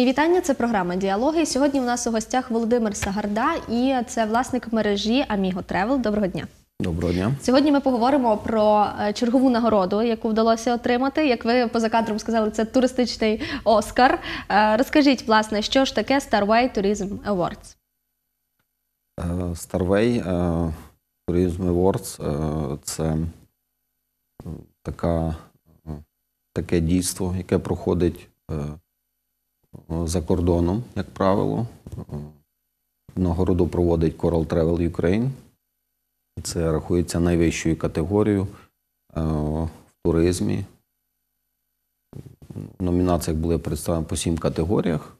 Мої вітання. Це програма Діалоги. Сьогодні у нас у гостях Володимир Сагарда, і це власник мережі Аміго Тревел. Доброго дня. Доброго дня. Сьогодні ми поговоримо про е, чергову нагороду, яку вдалося отримати. Як ви поза кадром сказали, це туристичний Оскар. Е, розкажіть, власне, що ж таке Starway Tourism Awards? Е, Starway Tourism Awards це така, таке дійство, яке проходить за кордоном, як правило. Нагороду проводить Coral Travel Ukraine. Це рахується найвищою категорією е, в туризмі. В номінаціях були представлені по сім категоріях.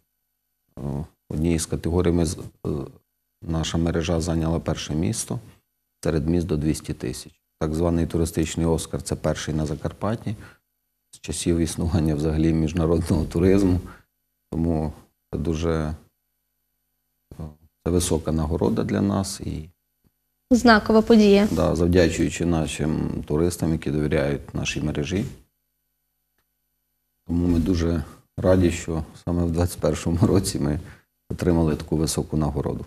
Е, Однією з категорій е, наша мережа зайняла перше місто серед міст до 200 тисяч. Так званий туристичний Оскар це перший на Закарпатті з часів існування взагалі міжнародного туризму. Тому це дуже е, це висока нагорода для нас і знакова подія. Да, Завдячуючи нашим туристам, які довіряють нашій мережі. Тому ми дуже раді, що саме в 2021 році ми отримали таку високу нагороду.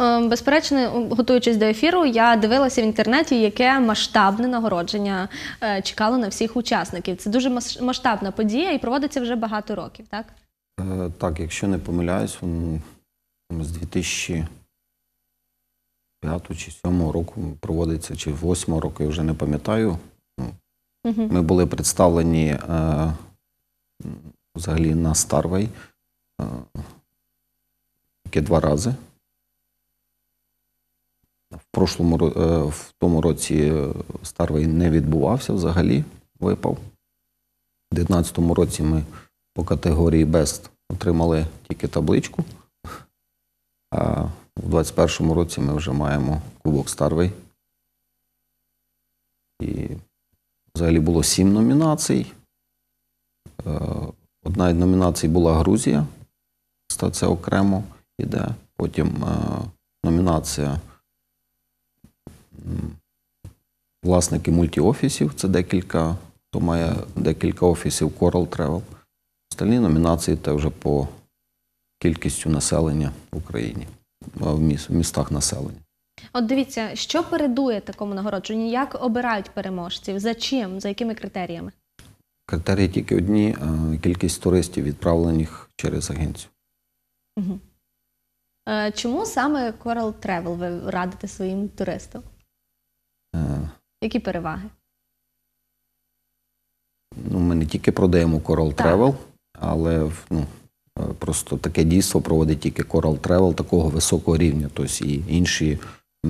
Е, безперечно, готуючись до ефіру, я дивилася в інтернеті, яке масштабне нагородження е, чекало на всіх учасників. Це дуже масштабна подія і проводиться вже багато років, так? Е, так, якщо не помиляюсь, з 2005 чи 2007 року проводиться, чи 2008 року, я вже не пам'ятаю. Ми були представлені е, взагалі на Старвей е, тільки два рази. В прошлому в тому році Старвей не відбувався взагалі, випав. У 2019 році ми по категорії Бест отримали тільки табличку. А в 2021 році ми вже маємо Кубок Старвей. І взагалі було сім номінацій. Е, одна із номінацій була Грузія, це окремо йде. Потім е, номінація власники мультіофісів. Це декілька, хто має декілька офісів Корал Тревел. Остальні номінації це вже по кількістю населення в Україні, в, містах населення. От дивіться, що передує такому нагородженню? Як обирають переможців? За чим? За якими критеріями? Критерії тільки одні кількість туристів, відправлених через агенцію. Угу. Чому саме Coral Travel ви радите своїм туристам? Е... Які переваги? Ну, Ми не тільки продаємо Coral так але ну, е, просто таке дійство проводить тільки Coral Travel такого високого рівня. Тобто і інші е,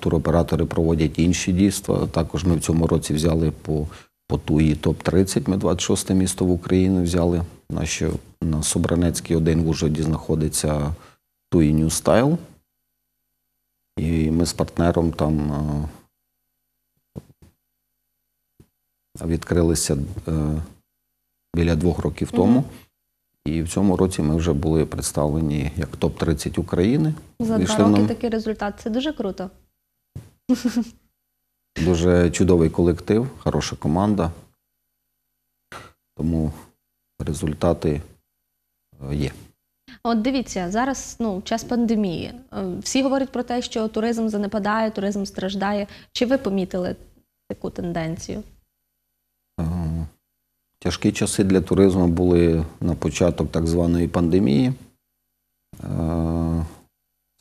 туроператори проводять інші дійства. Також ми в цьому році взяли по по туї топ-30. Ми 26 те місто в Україну взяли. Наші на Собранецький один в Ужгороді знаходиться туї Нью-Стайл. І ми з партнером там е, відкрилися біля двох років тому. І в цьому році ми вже були представлені як топ-30 України. За два роки нам... такий результат. Це дуже круто. Дуже чудовий колектив, хороша команда. Тому результати е, є. От дивіться, зараз ну, час пандемії. Е, всі говорять про те, що туризм занепадає, туризм страждає. Чи ви помітили таку тенденцію? Ага. Е, Тяжкі часи для туризму були на початок так званої пандемії. Е,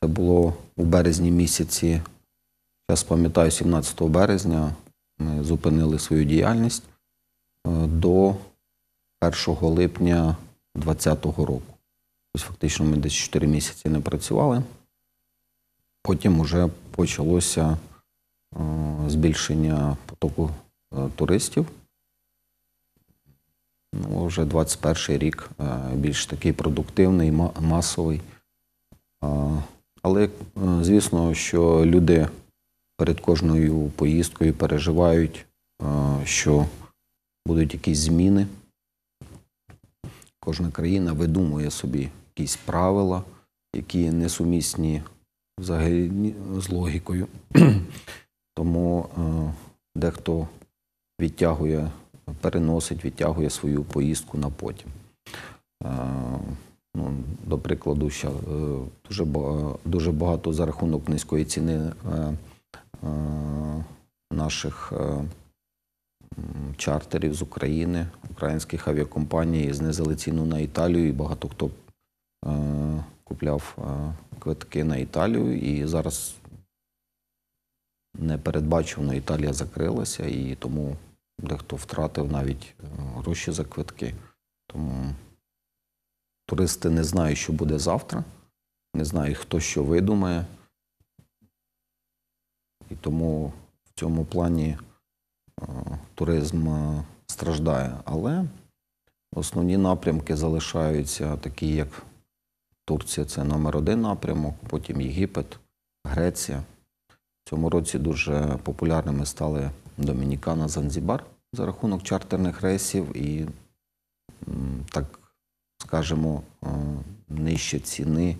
це було у березні місяці, я пам'ятаю, 17 березня ми зупинили свою діяльність е, до 1 липня 2020 року. Тобто фактично ми десь 4 місяці не працювали. Потім вже почалося е, збільшення потоку туристів. Ну, вже 21 рік е, більш такий продуктивний, масовий. Е, але, е, звісно, що люди перед кожною поїздкою переживають, що будуть якісь зміни. Кожна країна видумує собі якісь правила, які несумісні взагалі з логікою. Тому дехто відтягує переносить, відтягує свою поїздку на потім. Е, ну, До прикладу, ще е, дуже дуже багато за рахунок низької ціни е, наших чартерів з України, українських авіакомпаній знизили ціну на Італію, і багато хто купляв квитки на Італію і зараз непередбачено Італія закрилася і тому дехто втратив навіть е, гроші за квитки. Тому туристи не знають, що буде завтра, не знають, хто що видумає. І тому в цьому плані е, туризм е, страждає. Але основні напрямки залишаються такі, як Турція це номер один напрямок, потім Єгипет, Греція. В цьому році дуже популярними стали Домінікана Занзібар за рахунок чартерних рейсів і, так скажемо, е, нижче ціни,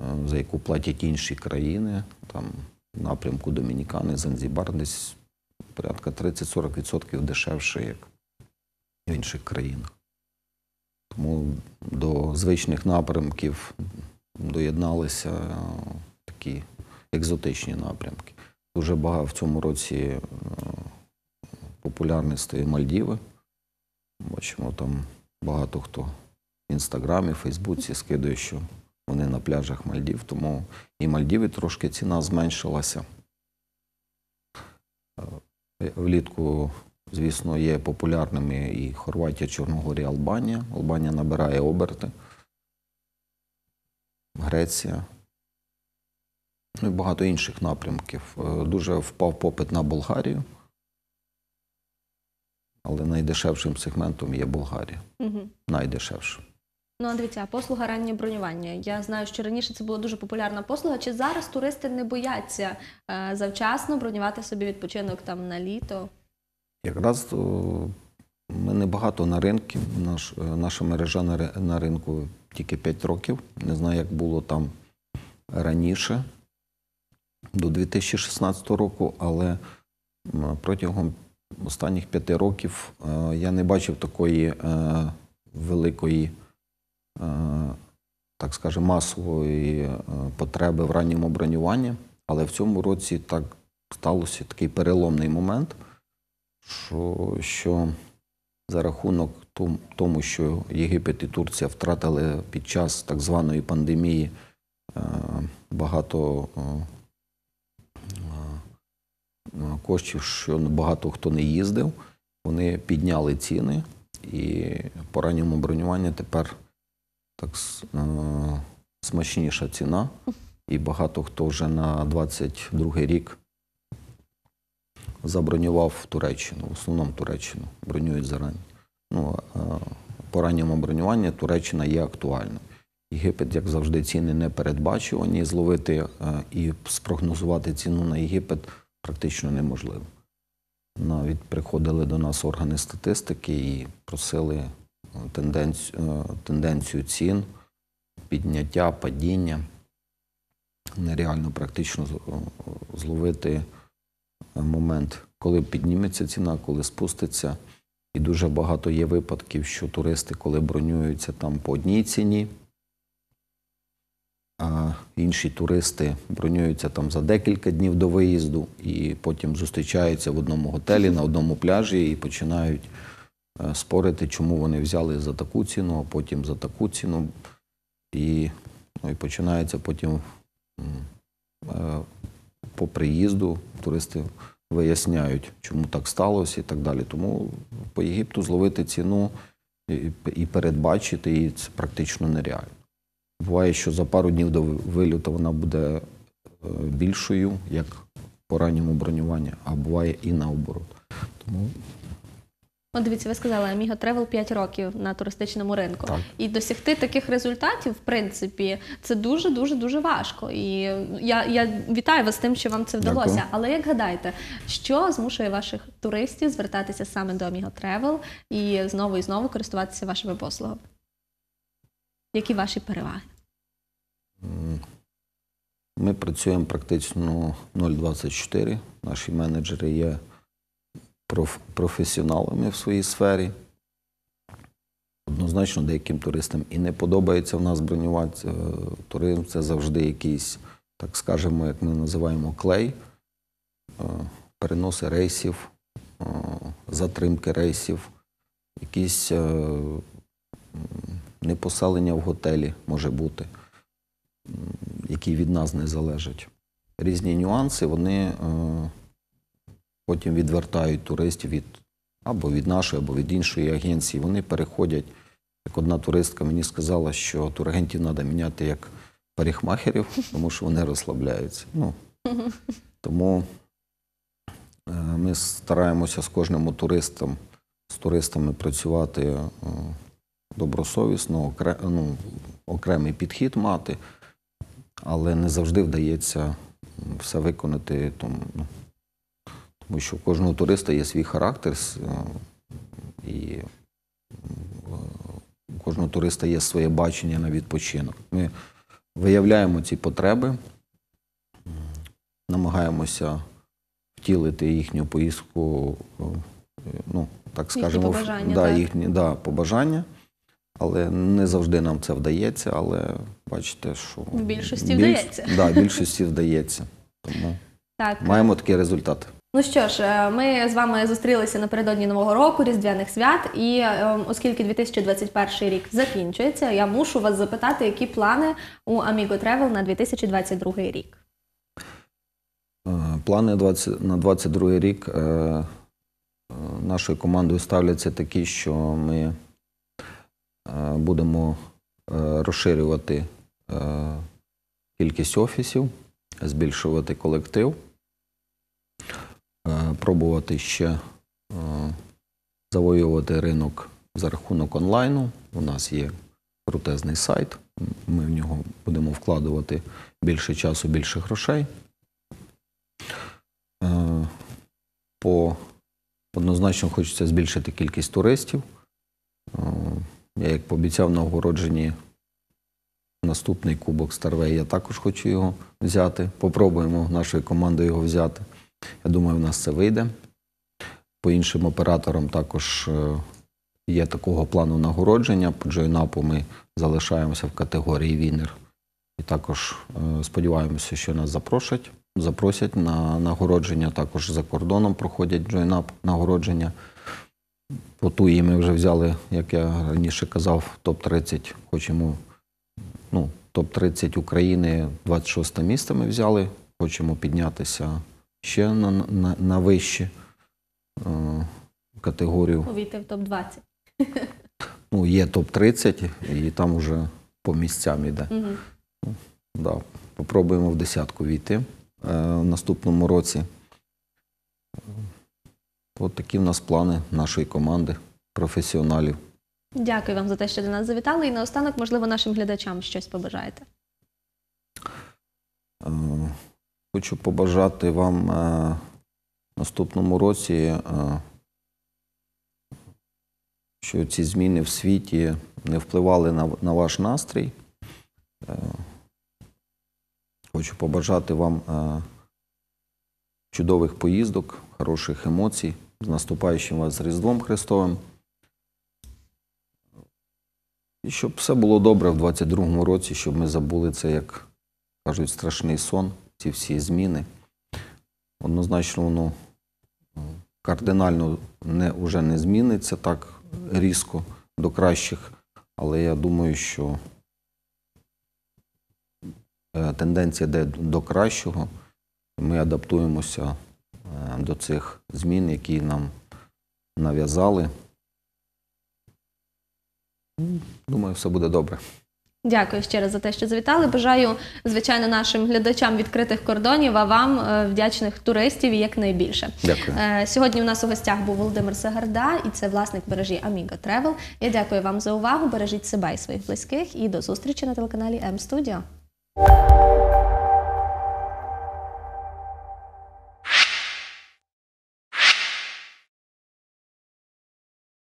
е, за яку платять інші країни, там в напрямку Домінікани, Занзібар, десь порядка 30-40% дешевше, як в інших країнах. Тому до звичних напрямків доєдналися е, такі екзотичні напрямки. Дуже багато в цьому році популярні стає Мальдіви. Бачимо, там багато хто в інстаграмі, Фейсбуці скидує, що вони на пляжах Мальдів, тому і Мальдіві трошки ціна зменшилася. Е, влітку, звісно, є популярними і Хорватія, Чорногорія, Албанія. Албанія набирає оберти. Греція ну і багато інших напрямків. Е, дуже впав попит на Болгарію. Але найдешевшим сегментом є Болгарія. Угу. Найдешевшим. Ну, а дивіться, послуга раннє бронювання. Я знаю, що раніше це була дуже популярна послуга. Чи зараз туристи не бояться е, завчасно бронювати собі відпочинок там на літо? Якраз е, ми небагато на ринку. Наш, наша мережа на ринку тільки 5 років. Не знаю, як було там раніше до 2016 року, але протягом останніх п'яти років е, я не бачив такої е, великої, е, так скажемо, масової потреби в ранньому бронюванні. Але в цьому році так сталося такий переломний момент, що, що за рахунок тому, що Єгипет і Турція втратили під час так званої пандемії багато Е, коштів, що багато хто не їздив, вони підняли ціни, і по ранньому бронюванню тепер так е, смачніша ціна. І багато хто вже на 22-й рік забронював Туреччину, в основному Туреччину бронюють зарані. Ну, е, По ранньому бронюванню Туреччина є актуальна. Єгипет, як завжди, ціни не передбачувані. Зловити і спрогнозувати ціну на Єгипет практично неможливо. Навіть приходили до нас органи статистики і просили е, тенденцію, е, тенденцію цін, підняття, падіння. Нереально практично е, зловити момент, коли підніметься ціна, коли спуститься. І дуже багато є випадків, що туристи, коли бронюються там по одній ціні а інші туристи бронюються там за декілька днів до виїзду і потім зустрічаються в одному готелі на одному пляжі і починають е, спорити, чому вони взяли за таку ціну, а потім за таку ціну. І ну, і починається потім е, по приїзду туристи виясняють, чому так сталося і так далі. Тому по Єгипту зловити ціну і передбачити її це практично нереально буває, що за пару днів до виліту вона буде е, більшою, як по ранньому бронюванні, а буває і наоборот. Тому От дивіться, ви сказали, Аміго Тревел 5 років на туристичному ринку. Так. І досягти таких результатів, в принципі, це дуже-дуже дуже важко. І я я вітаю вас з тим, що вам це вдалося. Дякую. Але як гадаєте, що змушує ваших туристів звертатися саме до Аміго Тревел і знову і знову користуватися вашими послугами? Які ваші переваги? Ми працюємо практично 0,24. Наші менеджери є професіоналами в своїй сфері. Однозначно, деяким туристам і не подобається в нас бронювати. Е, туризм це завжди якийсь, так скажемо, як ми називаємо, клей, е, переноси рейсів, е, затримки рейсів, якісь непоселення в готелі може бути які від нас не залежать. Різні нюанси вони е, потім відвертають туристів від або від нашої, або від іншої агенції. Вони переходять. Як одна туристка мені сказала, що турагентів треба міняти як парикмахерів, тому що вони розслабляються. Ну, Тому е, ми стараємося з кожним туристом, з туристами працювати е, добросовісно, ну, окремий підхід мати але не завжди вдається все виконати, ну, тому, що у кожного туриста є свій характер, е, і е, у кожного туриста є своє бачення на відпочинок. Ми виявляємо ці потреби, намагаємося втілити їхню поїздку, е, ну, так скажемо, їхні побажання, да, їхні да, побажання. Але не завжди нам це вдається, але бачите, що В більшості більш- вдається. Да, більшості вдається. Тому Так. маємо такий результат. Ну що ж, е, ми з вами зустрілися напередодні нового року, різдвяних свят. І е, оскільки 2021 рік закінчується, я мушу вас запитати, які плани у Amigo Travel на 2022 рік. Е, плани 20 на 2022 рік нашою командою ставляться такі, що ми Е, будемо е, розширювати е, кількість офісів, збільшувати колектив, пробувати ще завоювати ринок за рахунок онлайну. У нас є крутезний сайт, ми в нього будемо вкладувати більше часу, більше грошей. По однозначно хочеться збільшити кількість туристів. Я як пообіцяв на огородженні наступний кубок Старвей, я також хочу його взяти. Попробуємо нашою командою його взяти. Я думаю, в нас це вийде. По іншим операторам також е, є такого плану нагородження. По джойнапу ми залишаємося в категорії Вінер. І також е, сподіваємося, що нас запрошать. Запросять на нагородження. Також за кордоном проходять джойнап нагородження. По туї ми вже взяли, як я раніше казав, топ-30. Хочемо ну, топ-30 України, 26 місце ми взяли. Хочемо піднятися ще на на, на вищі е, категорію. Увійти в топ-20. Ну, Є топ-30 і там вже по місцям йде. Угу. Ну, да. Попробуємо в десятку війти е, в наступному році. От такі в нас плани нашої команди, професіоналів. Дякую вам за те, що до нас завітали. І наостанок, можливо, нашим глядачам щось побажаєте. Е, хочу побажати вам е, наступному році, е, що ці зміни в світі не впливали на ваш настрій. Хочу побажати вам чудових поїздок, хороших емоцій. С наступаючим вас Різдвом Христовим. І щоб все було добре в 22-му році, щоб ми забули це, як кажуть, страшний сон, ці всі зміни. Однозначно, воно кардинально не, вже не зміниться так різко до кращих, але я думаю, що е, тенденція йде до кращого, ми адаптуємося. Е, до цих змін, які нам нав'язали. Ну, думаю, все буде добре. Дякую ще раз за те, що завітали. Бажаю, звичайно, нашим глядачам відкритих кордонів, а вам е, вдячних туристів і якнайбільше. Дякую. Е, сьогодні у нас у гостях був Володимир Сагарда, і це власник мережі Amigo Travel. Я дякую вам за увагу. Бережіть себе і своїх близьких. І до зустрічі на телеканалі М Студіо.